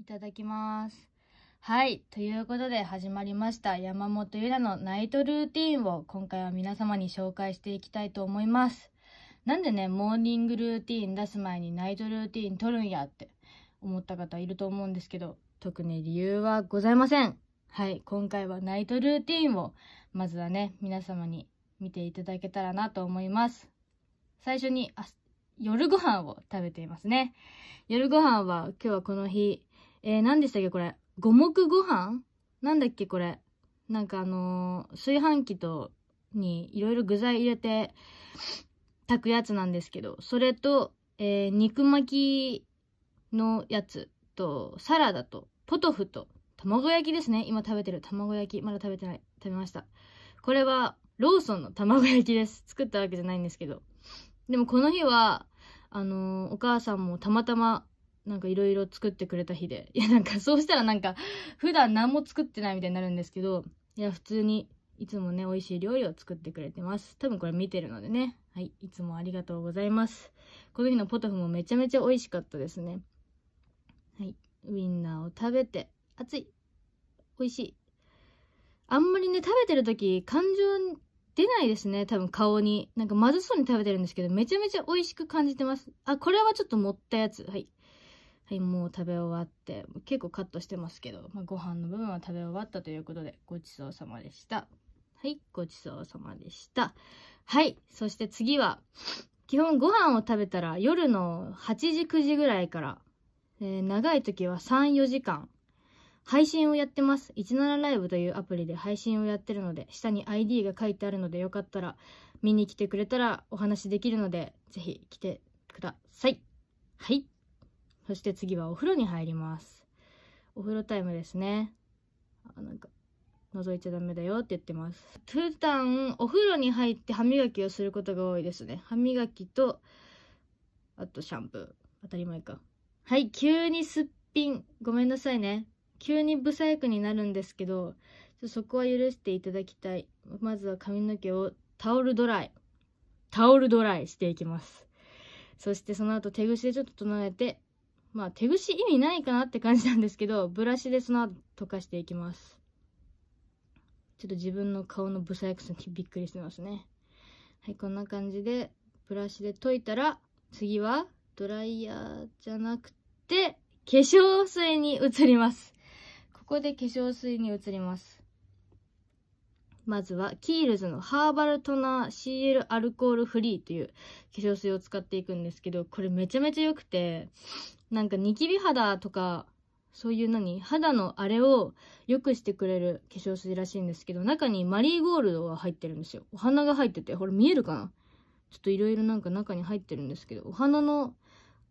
いただきます。はい。ということで始まりました山本ゆ良のナイトルーティンを今回は皆様に紹介していきたいと思います。なんでね、モーニングルーティン出す前にナイトルーティン取るんやって思った方いると思うんですけど、特に理由はございません。はい。今回はナイトルーティンをまずはね、皆様に見ていただけたらなと思います。最初に夜ご飯を食べていますね。夜ご飯は今日はこの日、えー、何でしたっけこれ。五目ご飯なんだっけこれ。なんかあのー、炊飯器と、にいろいろ具材入れて炊くやつなんですけど、それと、えー、肉巻きのやつと、サラダと、ポトフと、卵焼きですね。今食べてる卵焼き。まだ食べてない。食べました。これは、ローソンの卵焼きです。作ったわけじゃないんですけど。でもこの日は、あのー、お母さんもたまたまなんかいろいろ作ってくれた日で。いや、なんかそうしたらなんか、普段何も作ってないみたいになるんですけど、いや、普通に、いつもね、美味しい料理を作ってくれてます。多分これ見てるのでね。はい、いつもありがとうございます。この日のポトフもめちゃめちゃ美味しかったですね。はい、ウインナーを食べて、熱い。美味しい。あんまりね、食べてる時、感情出ないですね。多分顔に。なんかまずそうに食べてるんですけど、めちゃめちゃ美味しく感じてます。あ、これはちょっと盛ったやつ。はい。はい、もう食べ終わって、結構カットしてますけど、まあ、ご飯の部分は食べ終わったということで、ごちそうさまでした。はい、ごちそうさまでした。はい、そして次は、基本ご飯を食べたら夜の8時9時ぐらいから、えー、長い時は3、4時間、配信をやってます。17ライブというアプリで配信をやってるので、下に ID が書いてあるので、よかったら見に来てくれたらお話できるので、ぜひ来てください。はい。そして次はお風呂に入ります。お風呂タイムですね。あなんか、覗いちゃダメだよって言ってます。普段、お風呂に入って歯磨きをすることが多いですね。歯磨きと、あとシャンプー。当たり前か。はい、急にすっぴん。ごめんなさいね。急に不細工になるんですけど、そこは許していただきたい。まずは髪の毛をタオルドライ。タオルドライしていきます。そしてその後手ぐしでちょっと整えて、まあ手ぐし意味ないかなって感じなんですけど、ブラシでその後溶かしていきます。ちょっと自分の顔のブサイクさにびっくりしてますね。はい、こんな感じでブラシで溶いたら、次はドライヤーじゃなくて、化粧水に移ります。ここで化粧水に移ります。まずは、キールズのハーバルトナー CL アルコールフリーという化粧水を使っていくんですけど、これめちゃめちゃ良くて、なんかニキビ肌とかそういう何肌のあれを良くしてくれる化粧水らしいんですけど中にマリーゴールドが入ってるんですよお花が入っててこれ見えるかなちょっといろいろなんか中に入ってるんですけどお花の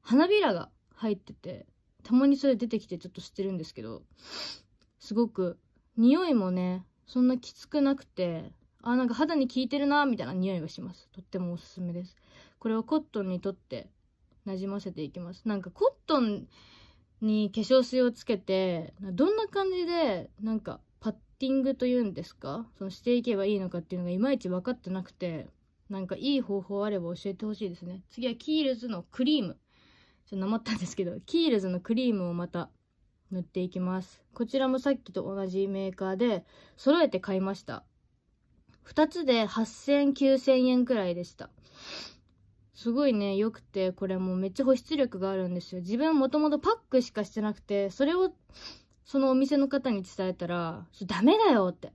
花びらが入っててたまにそれ出てきてちょっと知ってるんですけどすごく匂いもねそんなきつくなくてあなんか肌に効いてるなみたいな匂いがしますとってもおすすめですこれはコットンにとってなじませていきます。なんかコットンに化粧水をつけて、どんな感じで、なんかパッティングというんですかそのしていけばいいのかっていうのがいまいち分かってなくて、なんかいい方法あれば教えてほしいですね。次はキールズのクリーム。ちょっとなまったんですけど、キールズのクリームをまた塗っていきます。こちらもさっきと同じメーカーで揃えて買いました。2つで8000、9000円くらいでした。すごいね、良くて、これもうめっちゃ保湿力があるんですよ。自分もともとパックしかしてなくて、それをそのお店の方に伝えたら、ダメだよって。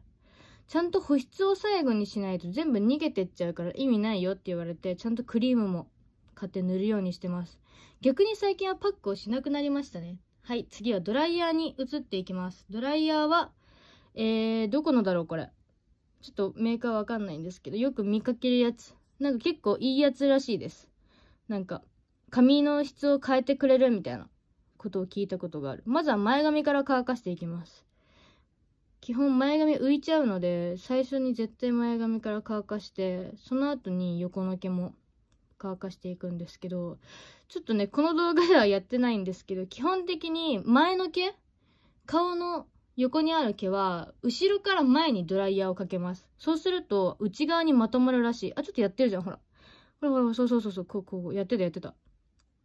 ちゃんと保湿を最後にしないと全部逃げてっちゃうから意味ないよって言われて、ちゃんとクリームも買って塗るようにしてます。逆に最近はパックをしなくなりましたね。はい、次はドライヤーに移っていきます。ドライヤーは、えー、どこのだろうこれ。ちょっとメーカーわかんないんですけど、よく見かけるやつ。なんか結構いいやつらしいです。なんか、髪の質を変えてくれるみたいなことを聞いたことがある。まずは前髪から乾かしていきます。基本前髪浮いちゃうので、最初に絶対前髪から乾かして、その後に横の毛も乾かしていくんですけど、ちょっとね、この動画ではやってないんですけど、基本的に前の毛顔の横にある毛は、後ろから前にドライヤーをかけます。そうすると、内側にまとまるらしい。あ、ちょっとやってるじゃん、ほら。ほらほら、そうそうそうそう、こう、こう、やってた、やってた。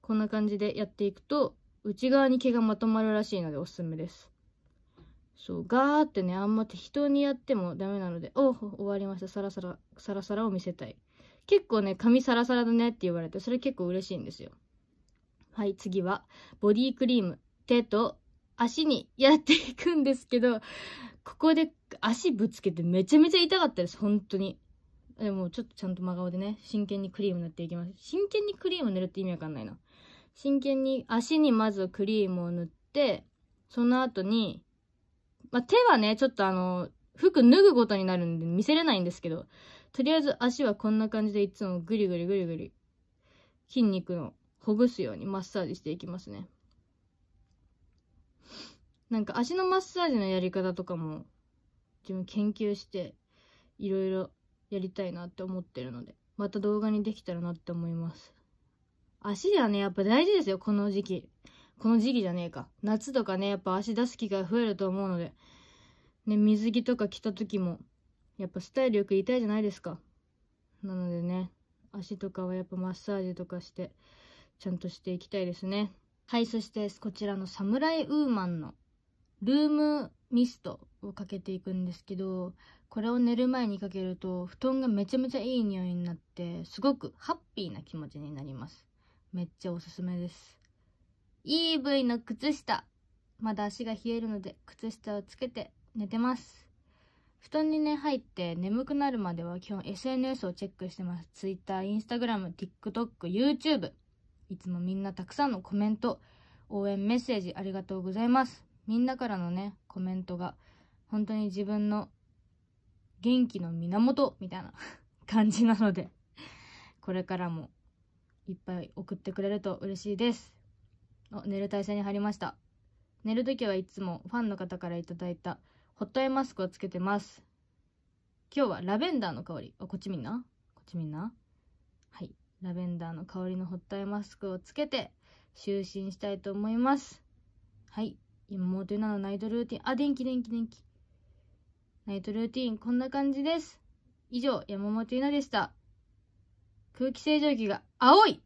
こんな感じでやっていくと、内側に毛がまとまるらしいのでおすすめです。そう、ガーってね、あんま適当にやってもダメなので、お終わりました。サラサラ、サラサラを見せたい。結構ね、髪サラサラだねって言われて、それ結構嬉しいんですよ。はい、次は、ボディクリーム。手と足にやっていくんですけど、ここで足ぶつけてめちゃめちゃ痛かったです、本当に。でもちょっとちゃんと真顔でね、真剣にクリーム塗っていきます。真剣にクリーム塗るって意味わかんないな。真剣に足にまずクリームを塗って、その後に、まあ、手はね、ちょっとあの、服脱ぐことになるんで見せれないんですけど、とりあえず足はこんな感じでいつもぐりぐりぐりぐり、筋肉のほぐすようにマッサージしていきますね。なんか足のマッサージのやり方とかも自分研究していろいろやりたいなって思ってるのでまた動画にできたらなって思います足はねやっぱ大事ですよこの時期この時期じゃねえか夏とかねやっぱ足出す機会増えると思うのでね水着とか着た時もやっぱスタイルよく言いたいじゃないですかなのでね足とかはやっぱマッサージとかしてちゃんとしていきたいですねはい、そしてこちらのサムライウーマンのルームミストをかけていくんですけど、これを寝る前にかけると布団がめちゃめちゃいい匂いになって、すごくハッピーな気持ちになります。めっちゃおすすめです。EV の靴下。まだ足が冷えるので靴下をつけて寝てます。布団にね、入って眠くなるまでは基本 SNS をチェックしてます。Twitter、Instagram、TikTok、YouTube。いつもみんなたくさんのコメント、応援メッセージありがとうございます。みんなからのね、コメントが、本当に自分の元気の源みたいな 感じなのでこれからもいっぱい送ってくれると嬉しいです。お、寝る体勢に入りました。寝るときはいつもファンの方からいただいたホットアイマスクをつけてます。今日はラベンダーの香り。あ、こっちみんなこっちみんなラベンダーの香りのホットアイマスクをつけて就寝したいと思いますはい今もうというのナイトルーティンあ電気電気電気ナイトルーティンこんな感じです以上山本ゆなでした空気清浄機が青い